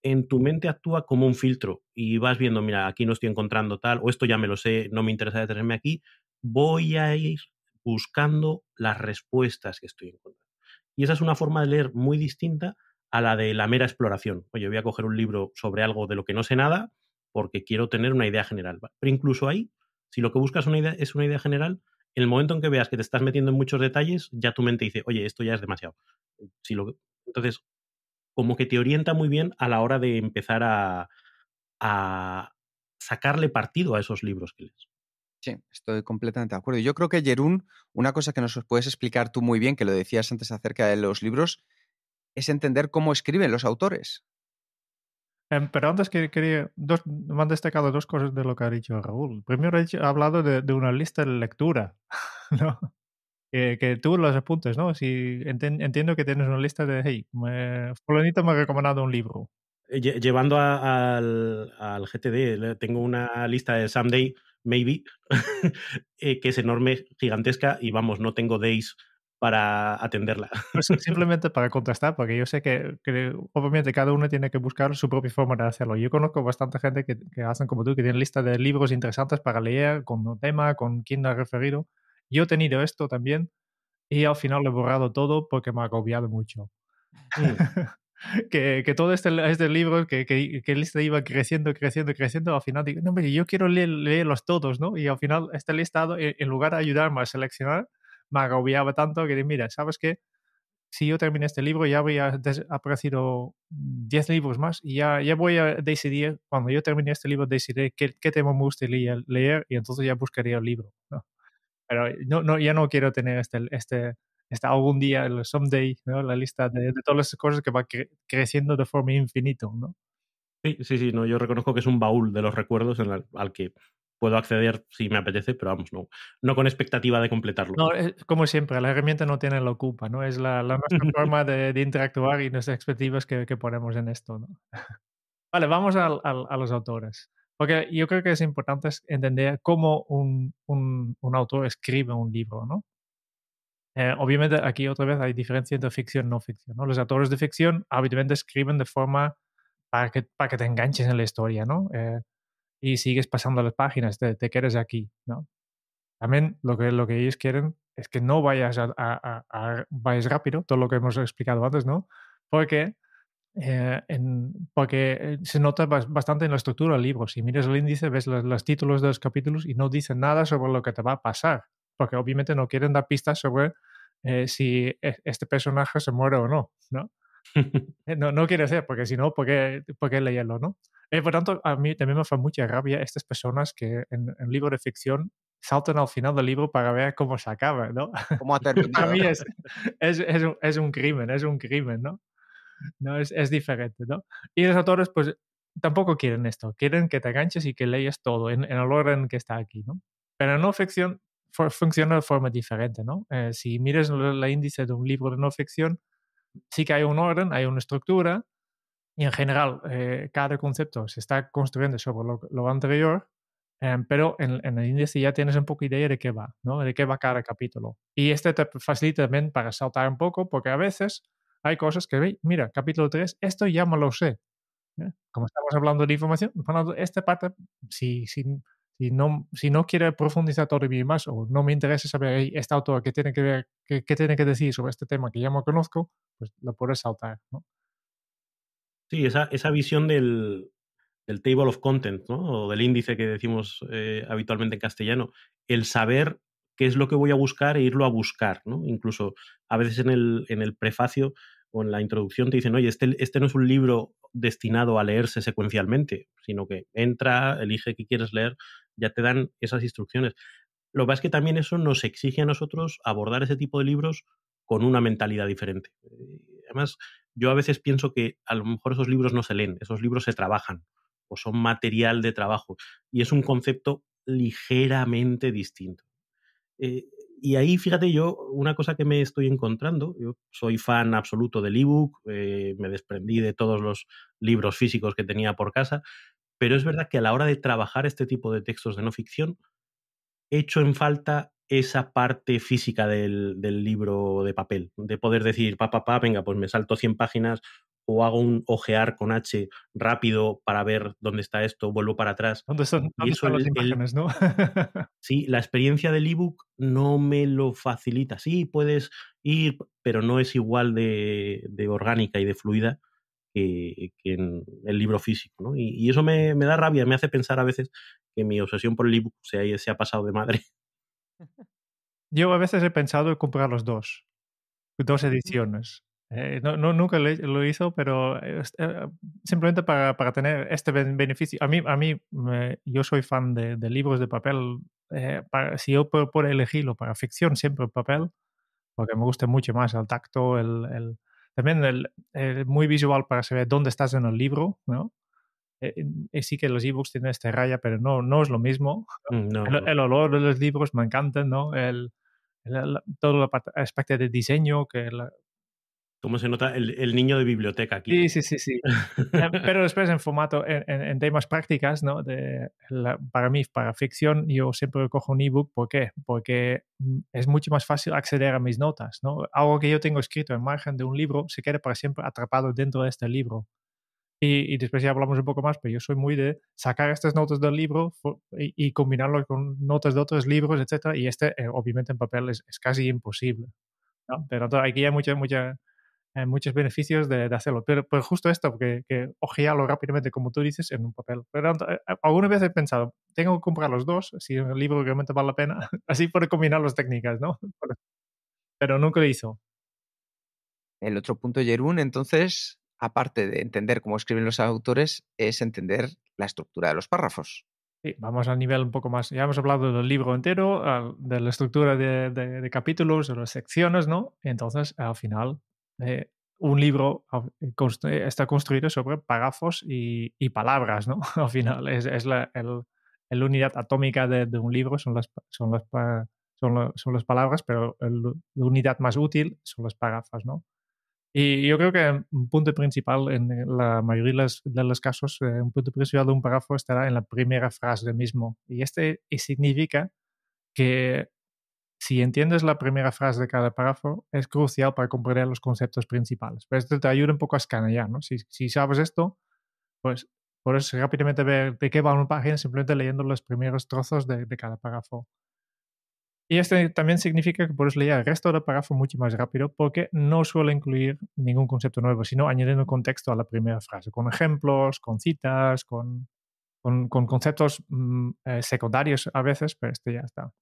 en tu mente actúa como un filtro y vas viendo, mira, aquí no estoy encontrando tal, o esto ya me lo sé, no me interesa detenerme aquí, voy a ir buscando las respuestas que estoy encontrando. Y esa es una forma de leer muy distinta a la de la mera exploración. Oye, voy a coger un libro sobre algo de lo que no sé nada porque quiero tener una idea general. Pero incluso ahí, si lo que buscas una idea, es una idea general, en el momento en que veas que te estás metiendo en muchos detalles, ya tu mente dice, oye, esto ya es demasiado. Si lo... Entonces, como que te orienta muy bien a la hora de empezar a, sacarle partido a esos libros que lees. Sí, estoy completamente de acuerdo. Yo creo que Jerún, una cosa que nos puedes explicar tú muy bien, que lo decías antes acerca de los libros, es entender cómo escriben los autores. Em, pero antes que quería, dos, me han destacado dos cosas de lo que ha dicho Raúl. Primero ha, hablado de, de, una lista de lectura, *laughs* ¿no? Que, tú los apuntes, ¿no? Si entiendo que tienes una lista de, hey, me, Fulanito me ha recomendado un libro. Eh, llevando al, GTD, tengo una lista de Someday, maybe, *laughs* eh, que es enorme, gigantesca, y vamos, no tengo days para atenderla. Pues *laughs* simplemente para contestar, porque yo sé que, obviamente cada uno tiene que buscar su propia forma de hacerlo. Yo conozco bastante gente que, hacen como tú, que tienen lista de libros interesantes para leer, con tema, con quién ha referido yo he tenido esto también y al final lo he borrado todo porque me ha agobiado mucho. Mm. *laughs* que, todo este, este libro, que, que, que, lista iba creciendo, creciendo, creciendo, al final digo, no, hombre, yo quiero leer, leerlos todos, ¿no? Y al final este listado, e, en lugar de ayudarme a seleccionar, me agobiaba tanto que mira, ¿sabes qué? Si yo terminé este libro, ya habría aparecido 10 libros más y ya, ya voy a decidir, cuando yo termine este libro, decidiré qué, qué tema me gustaría leer y entonces ya buscaría el libro. ¿no? pero no, no, ya no quiero tener este, este, este, algún día, el someday, ¿no? la lista de, todas las cosas que va creciendo de forma infinita, ¿no? Sí, sí, sí, no, yo reconozco que es un baúl de los recuerdos en al que puedo acceder si me apetece, pero vamos, no, no con expectativa de completarlo. No, como siempre, la herramienta no tiene la culpa, ¿no? Es la, la *laughs* forma de, interactuar y nuestras expectativas que, ponemos en esto, ¿no? *laughs* Vale, vamos al, a los autores. Porque yo creo que es importante entender cómo un, un, un autor escribe un libro, ¿no? Eh, obviamente aquí otra vez hay diferencia entre ficción y no ficción, ¿no? Los autores de ficción habitualmente escriben de forma para que, para que te enganches en la historia, ¿no? Eh, y sigues pasando las páginas, te, quedes aquí, ¿no? También lo que, lo que ellos quieren es que no vayas, a vayas rápido, todo lo que hemos explicado antes, ¿no? Porque eh, en, porque eh, se nota bastante en la estructura del libro. Si miras el índice, ves los, títulos de los capítulos y no dicen nada sobre lo que te va a pasar, porque obviamente no quieren dar pistas sobre eh, si e-, este personaje se muere o no, ¿no? *laughs* Eh, no, no quiere ser, porque si no, ¿por qué, leerlo, no? Eh, por tanto, a mí también me fue mucha rabia estas personas que en, un libro de ficción saltan al final del libro para ver cómo se acaba, ¿no? *laughs* a mí es, es, es, un, es un crimen, es un crimen, ¿no? no es, es diferente, ¿no? Y los autores, pues, tampoco quieren esto, quieren que te enganches y que leyes todo en, el orden que está aquí, ¿no? Pero no ficción funciona de forma diferente, ¿no? Eh, si mires el índice de un libro de no ficción, sí que hay un orden, hay una estructura, y en general eh, cada concepto se está construyendo sobre lo, anterior, eh, pero en, en, el índice ya tienes un poco idea de qué va, ¿no? De qué va cada capítulo. Y este te facilita también para saltar un poco, porque a veces hay cosas que, veis, mira, capítulo 3, esto ya me lo sé. ¿eh? Como estamos hablando de información, esta parte, si, si, si, no, si no quiere profundizar todavía más o no me interesa saber esta autor que tiene que, ver, que, tiene que decir sobre este tema que ya no conozco, pues lo puedes saltar. Sí, esa, esa visión del, del table of content, ¿no? o del índice que decimos eh, habitualmente en castellano, el saber qué es lo que voy a buscar e irlo a buscar, ¿no? Incluso a veces en el, prefacio o en la introducción te dicen, oye, este, este no es un libro destinado a leerse secuencialmente, sino que entra, elige qué quieres leer, ya te dan esas instrucciones. Lo que pasa es que también eso nos exige a nosotros abordar ese tipo de libros con una mentalidad diferente. Eh, además, yo a veces pienso que a lo mejor esos libros no se leen, esos libros se trabajan o son material de trabajo y es un concepto ligeramente distinto. Eh, y ahí, fíjate, yo una cosa que me estoy encontrando, yo soy fan absoluto del ebook, eh, me desprendí de todos los libros físicos que tenía por casa, pero es verdad que a la hora de trabajar este tipo de textos de no ficción, echo en falta esa parte física del, libro de papel, de poder decir, papá, papá, pa, venga, pues me salto 100 páginas o hago un ojear con H rápido para ver dónde está esto, vuelvo para atrás. ¿Dónde, son, las imágenes, *laughs* sí, la experiencia del e-book no me lo facilita. Sí, puedes ir, pero no es igual de, orgánica y de fluida que, en el libro físico. ¿no? Y, eso me, da rabia, me hace pensar a veces que mi obsesión por el e se, se ha pasado de madre. *laughs* Yo a veces he pensado en comprar los dos, dos *laughs* ediciones eh, no, nunca lo, hizo, pero eh, eh, simplemente para, tener este beneficio. A mí, a mí yo soy fan de, libros de papel. si yo puedo, elegirlo para ficción, siempre papel, porque me gusta mucho más el tacto, el, también el, muy visual para saber dónde estás en el libro, ¿no? sí que los ebooks tienen esta raya, pero no, no es lo mismo. Mm, el, olor de los libros me encanta, ¿no? El, todo el aspecto de diseño, que la, ¿Cómo se nota el, el, niño de biblioteca aquí? Sí, sí, sí, sí. *laughs* Pero después en formato, en, temas prácticas, ¿no? De para mí, para ficción, yo siempre cojo un ebook. ¿Por qué? Porque mm, es mucho más fácil acceder a mis notas, ¿no? Algo que yo tengo escrito en margen de un libro se queda para siempre atrapado dentro de este libro. Y, y después ya hablamos un poco más, pero yo soy muy de sacar estas notas del libro y, combinarlo con notas de otros libros, etcétera. Y este, eh, obviamente, en papel es, es casi imposible. Pero aquí hay mucha, mucha eh, muchos beneficios de, hacerlo. Pero, pues justo esto, que, que ojearlo rápidamente, como tú dices, en un papel. Pero eh, alguna vez he pensado, tengo que comprar los dos, si el libro realmente vale la pena, *laughs* así por combinar las técnicas, ¿no? *laughs* Pero, nunca lo hizo. El otro punto, Jerún, entonces, aparte de entender cómo escriben los autores, es entender la estructura de los párrafos. Sí, vamos al nivel un poco más. Ya hemos hablado del libro entero, de la estructura de, de capítulos, de las secciones, ¿no? Entonces, al final, eh, un libro eh, eh, está construido sobre párrafos y, palabras, ¿no? *laughs* Al final, es, la unidad atómica de, un libro, son las, son las, son, las palabras, pero la unidad más útil son las párrafos, ¿no? Y yo creo que un punto principal en la mayoría de los casos, un punto principal de un párrafo estará en la primera frase del mismo. Y este significa que si entiendes la primera frase de cada párrafo, es crucial para comprender los conceptos principales. Pero pues esto te ayuda un poco a escanear, Si, sabes esto, pues puedes rápidamente ver de qué va una página simplemente leyendo los primeros trozos de, cada párrafo. Y esto también significa que puedes leer el resto del párrafo mucho más rápido porque no suele incluir ningún concepto nuevo, sino añadiendo contexto a la primera frase, con ejemplos, con citas, con, conceptos mm, eh, secundarios a veces, pero pues este ya está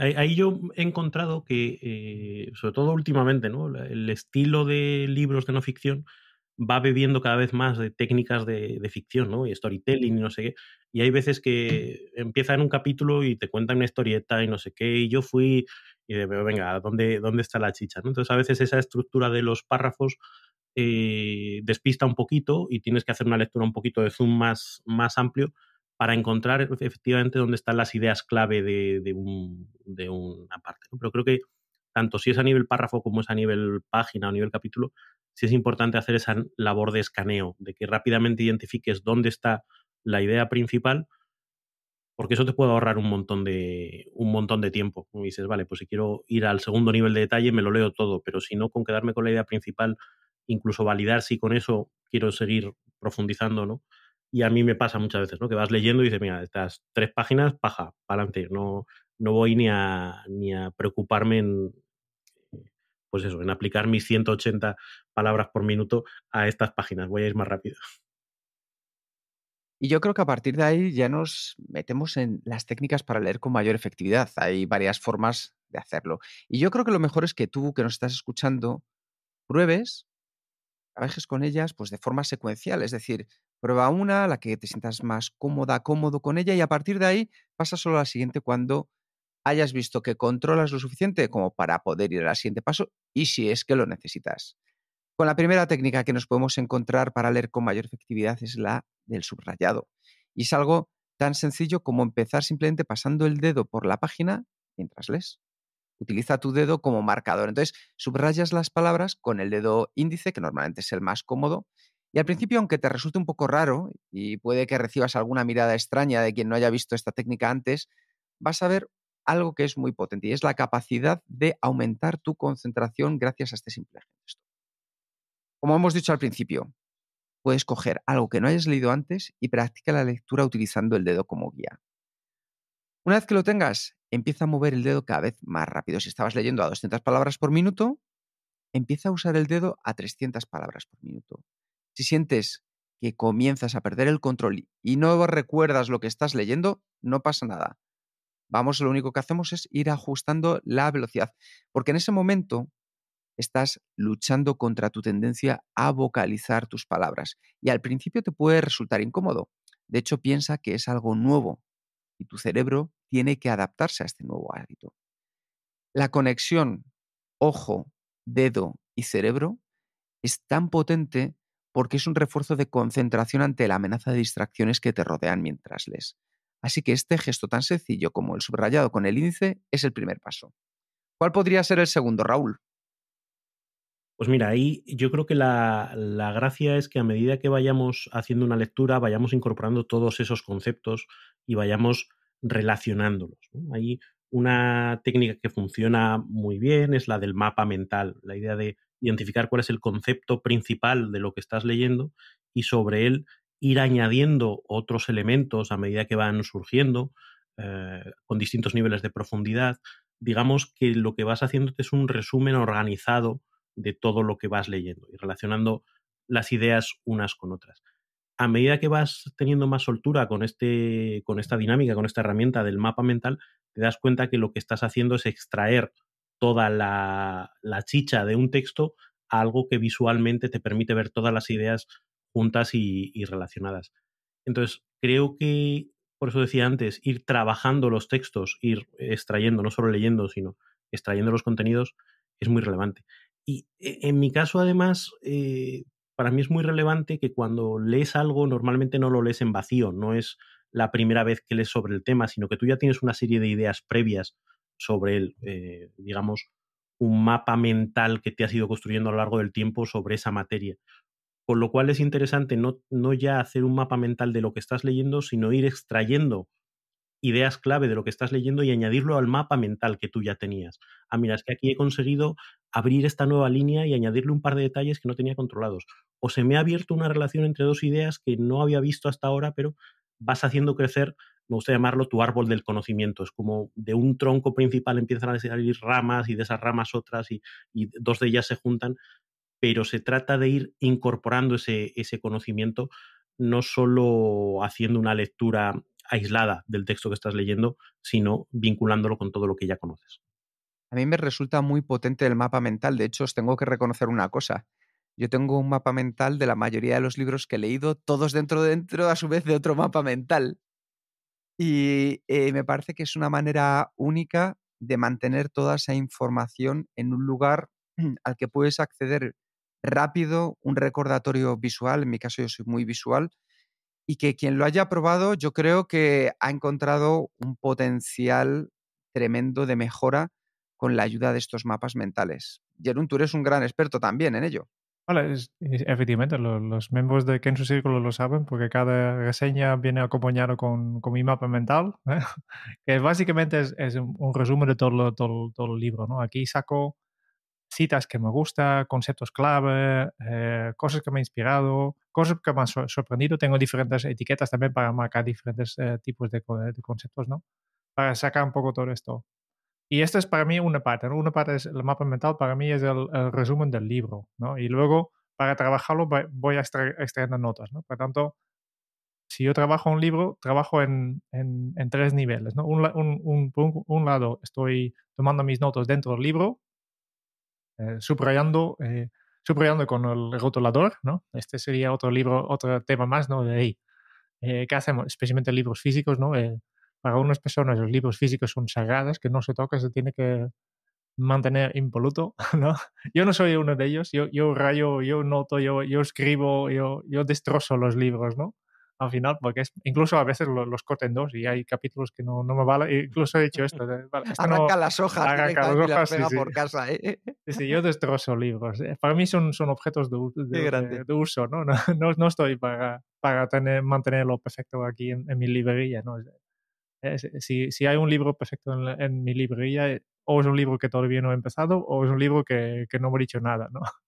ahí yo he encontrado que, eh, sobre todo últimamente, el estilo de libros de no ficción va bebiendo cada vez más de técnicas de, ficción, ¿no? Y storytelling y no sé qué. Y hay veces que empiezan un capítulo y te cuentan una historieta y no sé qué, y yo fui y de, venga, ¿dónde, ¿dónde está la chicha? Entonces a veces esa estructura de los párrafos eh, despista un poquito y tienes que hacer una lectura un poquito de zoom más amplio para encontrar efectivamente dónde están las ideas clave de, una parte. Pero creo que tanto si es a nivel párrafo como es a nivel página o a nivel capítulo, sí es importante hacer esa labor de escaneo, de que rápidamente identifiques dónde está la idea principal, porque eso te puede ahorrar un montón de, un montón de tiempo. dices, vale, pues si quiero ir al segundo nivel de detalle, me lo leo todo, pero si no, con quedarme con la idea principal, incluso validar si con eso quiero seguir profundizando, ¿no? Y a mí me pasa muchas veces, ¿no? Que vas leyendo y dices, mira, estas tres páginas, paja, para adelante. No, no voy ni a, ni a preocuparme en, pues eso, en aplicar mis 180 palabras por minuto a estas páginas. Voy a ir más rápido. Y yo creo que a partir de ahí ya nos metemos en las técnicas para leer con mayor efectividad. Hay varias formas de hacerlo. Y yo creo que lo mejor es que tú, que nos estás escuchando, pruebes, trabajes con ellas pues de forma secuencial. Es decir, Prueba una, la que te sientas más cómoda, cómodo con ella y a partir de ahí pasa solo a la siguiente cuando hayas visto que controlas lo suficiente como para poder ir al siguiente paso y si es que lo necesitas. Con la primera técnica que nos podemos encontrar para leer con mayor efectividad es la del subrayado. Y es algo tan sencillo como empezar simplemente pasando el dedo por la página mientras lees. Utiliza tu dedo como marcador. Entonces, subrayas las palabras con el dedo índice, que normalmente es el más cómodo, y al principio, aunque te resulte un poco raro y puede que recibas alguna mirada extraña de quien no haya visto esta técnica antes, vas a ver algo que es muy potente y es la capacidad de aumentar tu concentración gracias a este simple gesto. Como hemos dicho al principio, puedes coger algo que no hayas leído antes y practica la lectura utilizando el dedo como guía. Una vez que lo tengas, empieza a mover el dedo cada vez más rápido. Si estabas leyendo a 200 palabras por minuto, empieza a usar el dedo a 300 palabras por minuto. Si sientes que comienzas a perder el control y no recuerdas lo que estás leyendo, no pasa nada. Vamos, lo único que hacemos es ir ajustando la velocidad, porque en ese momento estás luchando contra tu tendencia a vocalizar tus palabras y al principio te puede resultar incómodo. De hecho, piensa que es algo nuevo y tu cerebro tiene que adaptarse a este nuevo hábito. La conexión ojo, dedo y cerebro es tan potente porque es un refuerzo de concentración ante la amenaza de distracciones que te rodean mientras les. Así que este gesto tan sencillo como el subrayado con el índice es el primer paso. ¿Cuál podría ser el segundo, Raúl? Pues mira, ahí yo creo que la, la, gracia es que a medida que vayamos haciendo una lectura, vayamos incorporando todos esos conceptos y vayamos relacionándolos. Hay una técnica que funciona muy bien, es la del mapa mental, la idea de identificar cuál es el concepto principal de lo que estás leyendo y sobre él ir añadiendo otros elementos a medida que van surgiendo eh, con distintos niveles de profundidad. Digamos que lo que vas haciendo es un resumen organizado de todo lo que vas leyendo y relacionando las ideas unas con otras. A medida que vas teniendo más soltura con, este, con esta dinámica, con esta herramienta del mapa mental, te das cuenta que lo que estás haciendo es extraer toda la, chicha de un texto a algo que visualmente te permite ver todas las ideas juntas y, relacionadas. Entonces, creo que, por eso decía antes, ir trabajando los textos, ir extrayendo, no solo leyendo, sino extrayendo los contenidos, es muy relevante. Y eh, en mi caso, además, eh, para mí es muy relevante que cuando lees algo, normalmente no lo lees en vacío, no es la primera vez que lees sobre el tema, sino que tú ya tienes una serie de ideas previas sobre él, eh, digamos, un mapa mental que te has ido construyendo a lo largo del tiempo sobre esa materia. Con lo cual es interesante no, no ya hacer un mapa mental de lo que estás leyendo, sino ir extrayendo ideas clave de lo que estás leyendo y añadirlo al mapa mental que tú ya tenías. Ah, mira, es que aquí he conseguido abrir esta nueva línea y añadirle un par de detalles que no tenía controlados. O se me ha abierto una relación entre dos ideas que no había visto hasta ahora, pero vas haciendo crecer me gusta llamarlo tu árbol del conocimiento. Es como de un tronco principal empiezan a salir ramas y de esas ramas otras y, dos de ellas se juntan, pero se trata de ir incorporando ese, conocimiento, no solo haciendo una lectura aislada del texto que estás leyendo, sino vinculándolo con todo lo que ya conoces. A mí me resulta muy potente el mapa mental. De hecho, os tengo que reconocer una cosa. Yo tengo un mapa mental de la mayoría de los libros que he leído, todos dentro, dentro a su vez de otro mapa mental. Y eh, me parece que es una manera única de mantener toda esa información en un lugar mm, al que puedes acceder rápido, un recordatorio visual, en mi caso yo soy muy visual, y que quien lo haya probado yo creo que ha encontrado un potencial tremendo de mejora con la ayuda de estos mapas mentales. Jerun, tú es un gran experto también en ello. Vale, es, efectivamente, los, miembros de Kensu Círculo lo saben porque cada reseña viene acompañada con, con mi mapa mental, *laughs* que básicamente es, un, resumen de todo, todo, el libro. ¿no? Aquí saco citas que me gustan, conceptos clave, eh, cosas que me han inspirado, cosas que me han sorprendido. Tengo diferentes etiquetas también para marcar diferentes eh, tipos de, de, conceptos, ¿no? Para sacar un poco todo esto. Y esta es para mí una parte. Una parte es el mapa mental, para mí es el, resumen del libro. ¿no? Y luego, para trabajarlo, voy a extraer, extrayendo notas. ¿no? Por tanto, si yo trabajo un libro, trabajo en, tres niveles. ¿no? Un, un, lado, estoy tomando mis notas dentro del libro, eh, subrayando, eh, subrayando con el rotulador. ¿no? Este sería otro libro, otro tema más ¿no? de ahí. Eh, ¿Qué hacemos? Especialmente libros físicos, ¿no? para unas personas los libros físicos son sagradas, que no se toca, se tiene que mantener impoluto, *laughs* ¿no? Yo no soy uno de ellos, yo, yo rayo, yo noto, yo, yo escribo, yo, yo destrozo los libros, ¿no? Al final, porque incluso a veces los corten dos y hay capítulos que no, no me vale, incluso he hecho esto. arranca las hojas, arranca las hojas, por casa, ¿eh? Sí, yo destrozo libros. Eh, para mí son, son objetos de, uso, ¿no? *laughs* No, ¿no? no, estoy para, para tener, mantenerlo perfecto aquí en, en mi librería, ¿no? Eh, si, si, hay un libro perfecto en, mi librería, eh, o es un libro que todavía no he empezado, o es un libro que, que no me he dicho nada, ¿no? *laughs*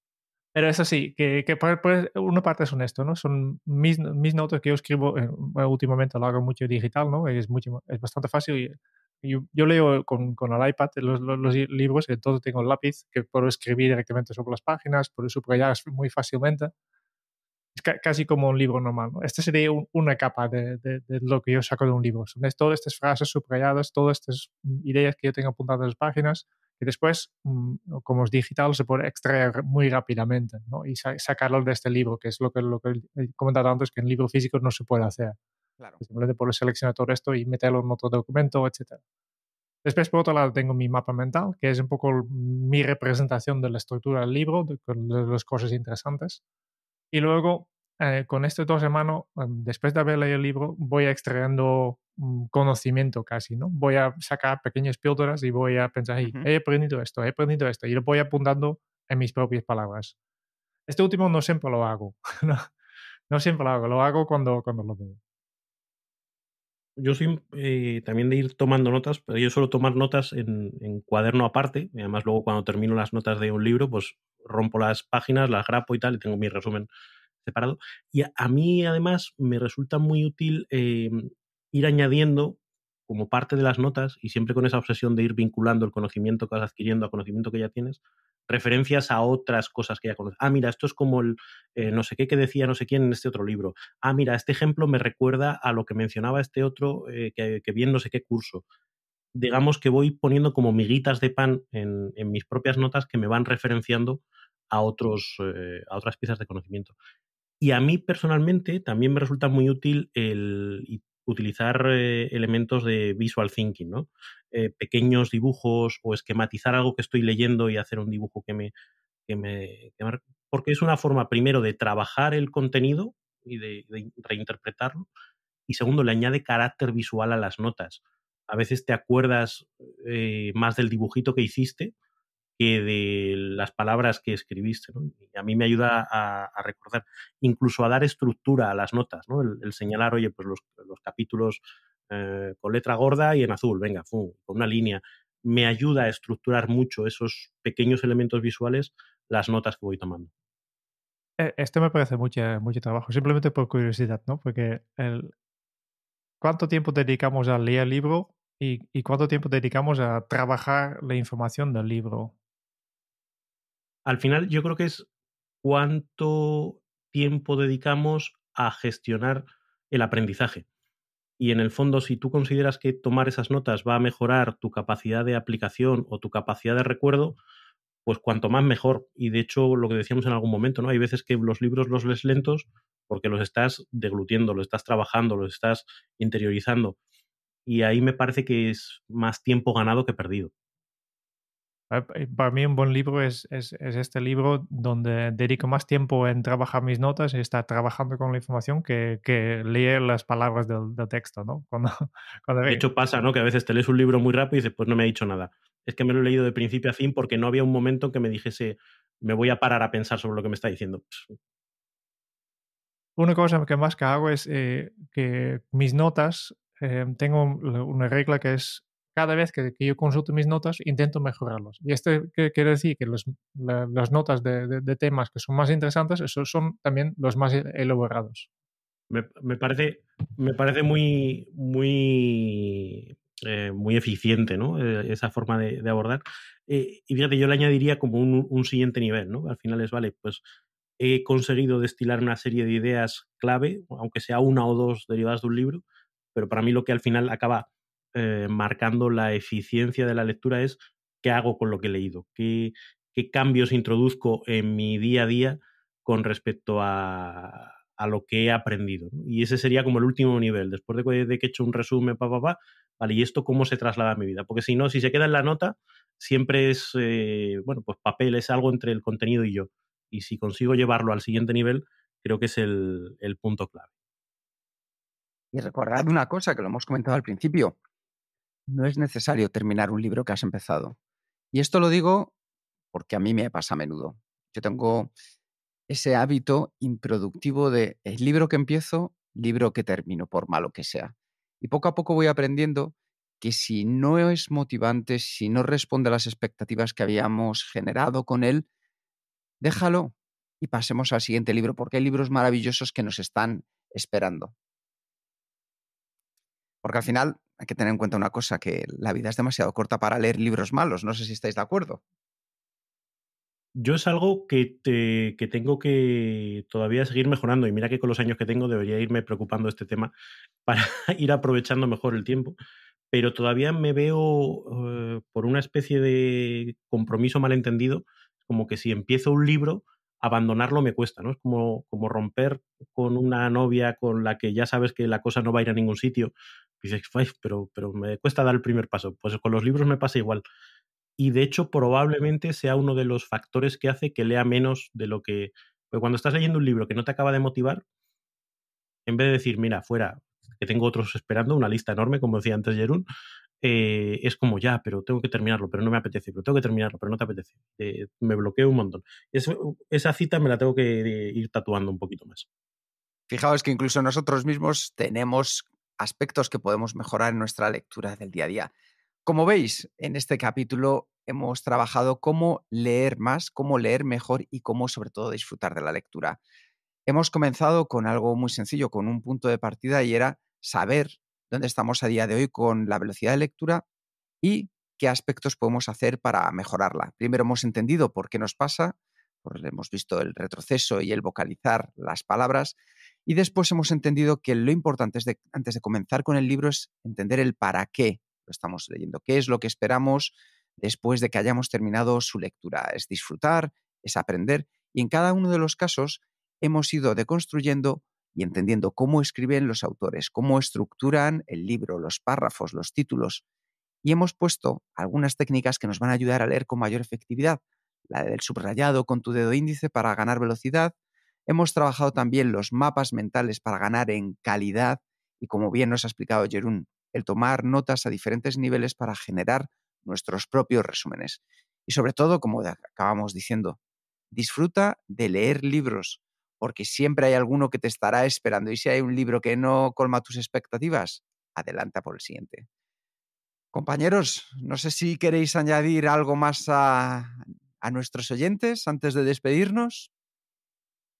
Pero eso sí, que, que pues una parte es honesto, ¿no? Son mis, mis notas que yo escribo, eh, últimamente lo hago mucho digital, ¿no? Es, mucho, es bastante fácil. Y, yo, leo con, con el iPad los, los, libros todo todo tengo el lápiz que puedo escribir directamente sobre las páginas, puedo subrayar muy fácilmente casi como un libro normal. Este Esta sería una capa de, lo que yo saco de un libro. Son todas estas frases subrayadas, todas estas mm, ideas que yo tengo apuntadas en las páginas, que después, mm, como es digital, se puede extraer muy rápidamente y sacarlo de este libro, que es lo que, lo que he comentado antes, que en libro físico no se puede hacer. Claro. Simplemente puedo seleccionar todo esto y meterlo en otro documento, etc. Después, por otro lado, tengo mi mapa mental, que es un poco mi representación de la estructura del libro, de las cosas interesantes. Y luego eh, con estos dos semanas, em, después de haber leído el libro, voy extrayendo mm, conocimiento casi, ¿no? Voy a sacar pequeñas píldoras y voy a pensar, he aprendido esto, he aprendido esto, y lo voy apuntando en mis propias palabras. Este último no siempre lo hago, *laughs* no, siempre lo hago, lo hago cuando, cuando lo veo. Yo soy eh, también de ir tomando notas, pero yo suelo tomar notas en, cuaderno aparte, además luego cuando termino las notas de un libro, pues rompo las páginas, las grapo y tal, y tengo mi resumen separado. Y a, mí además me resulta muy útil eh, ir añadiendo como parte de las notas, y siempre con esa obsesión de ir vinculando el conocimiento que vas adquiriendo a conocimiento que ya tienes, referencias a otras cosas que ya conoces. Ah, mira, esto es como el eh, no sé qué que decía no sé quién en este otro libro. Ah, mira, este ejemplo me recuerda a lo que mencionaba este otro eh, que, que vi no sé qué curso. Digamos que voy poniendo como miguitas de pan en, mis propias notas que me van referenciando a, otros, a otras piezas de conocimiento. Y a mí personalmente también me resulta muy útil el utilizar eh, elementos de visual thinking, ¿no? Eh, pequeños dibujos o esquematizar algo que estoy leyendo y hacer un dibujo que me, que me, porque es una forma primero de trabajar el contenido y de, reinterpretarlo y segundo le añade carácter visual a las notas. A veces te acuerdas eh, más del dibujito que hiciste de las palabras que escribiste. Y a mí me ayuda a, recordar, incluso a dar estructura a las notas, el, señalar, oye, pues los, capítulos eh, con letra gorda y en azul, venga, con una línea, me ayuda a estructurar mucho esos pequeños elementos visuales, las notas que voy tomando. E, esto me parece mucho, mucho trabajo, simplemente por curiosidad, ¿no? Porque ¿cuánto tiempo dedicamos a leer el libro y cuánto tiempo dedicamos a trabajar la información del libro? al final yo creo que es cuánto tiempo dedicamos a gestionar el aprendizaje. Y en el fondo, si tú consideras que tomar esas notas va a mejorar tu capacidad de aplicación o tu capacidad de recuerdo, pues cuanto más mejor. Y de hecho, lo que decíamos en algún momento, ¿no? Hay veces que los libros los lees lentos porque los estás deglutiendo, los estás trabajando, los estás interiorizando. Y ahí me parece que es más tiempo ganado que perdido. Ah, eh, para mí un buen libro es, este libro donde dedico más tiempo en trabajar mis notas y estar trabajando con la información que, leer las palabras del, texto, ¿no? Cuando, *laughs* De hecho pasa, ¿no? Que a veces te lees un libro muy rápido y dices, pues no me ha dicho nada. Es que me lo he leído de principio a fin porque no había un momento en que me dijese, me voy a parar a pensar sobre lo que me está diciendo. Una cosa que más que hago es eh, que mis notas, eh, tengo una regla que es cada vez que, yo consulto mis notas, intento mejorarlos Y esto quiere decir que las notas de, temas que son más interesantes, esos son también los más e, elaborados. Me, parece, me parece muy, muy, eh, muy eficiente ¿no? Eh, esa forma de, abordar. Eh, y fíjate, yo le añadiría como un, un, siguiente nivel. ¿no? Al final es, vale, pues he conseguido destilar una serie de ideas clave, aunque sea una o dos derivadas de un libro, pero para mí lo que al final acaba eh, marcando la eficiencia de la lectura es qué hago con lo que he leído, qué, cambios introduzco en mi día a día con respecto a, lo que he aprendido. Y ese sería como el último nivel, después de, que he hecho un resumen, pa, vale, ¿y esto cómo se traslada a mi vida? Porque si no, si se queda en la nota, siempre es, eh, bueno, pues papel, es algo entre el contenido y yo. Y si consigo llevarlo al siguiente nivel, creo que es el, el punto clave. Y recordad una cosa que lo hemos comentado al principio, no es necesario terminar un libro que has empezado. Y esto lo digo porque a mí me pasa a menudo. Yo tengo ese hábito improductivo de el libro que empiezo, libro que termino, por malo que sea. Y poco a poco voy aprendiendo que si no es motivante, si no responde a las expectativas que habíamos generado con él, déjalo y pasemos al siguiente libro, porque hay libros maravillosos que nos están esperando. Porque al final hay que tener en cuenta una cosa, que la vida es demasiado corta para leer libros malos. No sé si estáis de acuerdo. Yo es algo que, que tengo que todavía seguir mejorando y mira que con los años que tengo debería irme preocupando este tema *laughs* para ir aprovechando mejor el tiempo, pero todavía me veo eh, por una especie de compromiso malentendido, como que si empiezo un libro, abandonarlo me cuesta, ¿no? Es como, como romper con una novia con la que ya sabes que la cosa no va a ir a ningún sitio dices, pero, pero me cuesta dar el primer paso. Pues con los libros me pasa igual. Y de hecho probablemente sea uno de los factores que hace que lea menos de lo que... Porque cuando estás leyendo un libro que no te acaba de motivar, en vez de decir, mira, fuera, que tengo otros esperando, una lista enorme, como decía antes Jerún, eh, es como ya, pero tengo que terminarlo, pero no me apetece, pero tengo que terminarlo, pero no te apetece. Eh, me bloqueo un montón. esa cita me la tengo que eh, ir tatuando un poquito más. Fijaos que incluso nosotros mismos tenemos aspectos que podemos mejorar en nuestra lectura del día a día. Como veis, en este capítulo hemos trabajado cómo leer más, cómo leer mejor y cómo sobre todo disfrutar de la lectura. Hemos comenzado con algo muy sencillo, con un punto de partida y era saber dónde estamos a día de hoy con la velocidad de lectura y qué aspectos podemos hacer para mejorarla. Primero hemos entendido por qué nos pasa, pues, hemos visto el retroceso y el vocalizar las palabras. Y después hemos entendido que lo importante antes de comenzar con el libro es entender el para qué lo estamos leyendo, qué es lo que esperamos después de que hayamos terminado su lectura. Es disfrutar, es aprender y en cada uno de los casos hemos ido deconstruyendo y entendiendo cómo escriben los autores, cómo estructuran el libro, los párrafos, los títulos. Y hemos puesto algunas técnicas que nos van a ayudar a leer con mayor efectividad, la del subrayado con tu dedo índice para ganar velocidad. Hemos trabajado también los mapas mentales para ganar en calidad y como bien nos ha explicado Jerún, el tomar notas a diferentes niveles para generar nuestros propios resúmenes. Y sobre todo, como acabamos diciendo, disfruta de leer libros, porque siempre hay alguno que te estará esperando y si hay un libro que no colma tus expectativas, adelanta por el siguiente. Compañeros, no sé si queréis añadir algo más a a nuestros oyentes antes de despedirnos?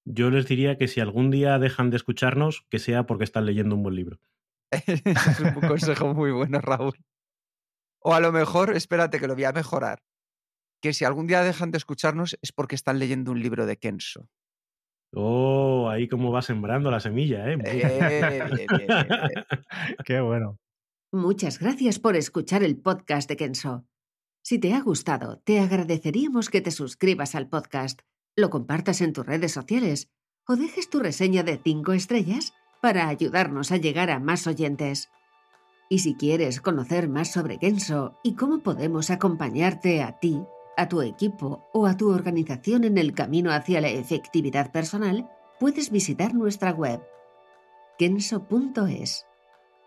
Yo les diría que si algún día dejan de escucharnos, que sea porque están leyendo un buen libro. *laughs* es un consejo muy bueno, Raúl. O a lo mejor, espérate que lo voy a mejorar, que si algún día dejan de escucharnos es porque están leyendo un libro de Kenso. Oh, ahí como va sembrando la semilla, ¿eh? *laughs* *laughs* Qué bueno. Muchas gracias por escuchar el podcast de Kenso. Si te ha gustado, te agradeceríamos que te suscribas al podcast, lo compartas en tus redes sociales o dejes tu reseña de 5 estrellas para ayudarnos a llegar a más oyentes. Y si quieres conocer más sobre Kenso y cómo podemos acompañarte a ti, a tu equipo o a tu organización en el camino hacia la efectividad personal, puedes visitar nuestra web kenso.es.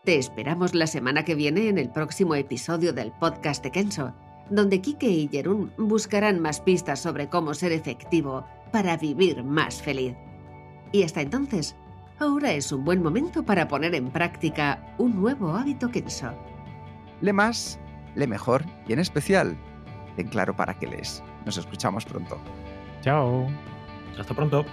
Te esperamos la semana que viene en el próximo episodio del podcast de Kenso donde Kike y Jerún buscarán más pistas sobre cómo ser efectivo para vivir más feliz. Y hasta entonces, ahora es un buen momento para poner en práctica un nuevo hábito Kenso. Le más, le mejor y en especial, ten claro para qué les. Nos escuchamos pronto. Chao. Hasta pronto.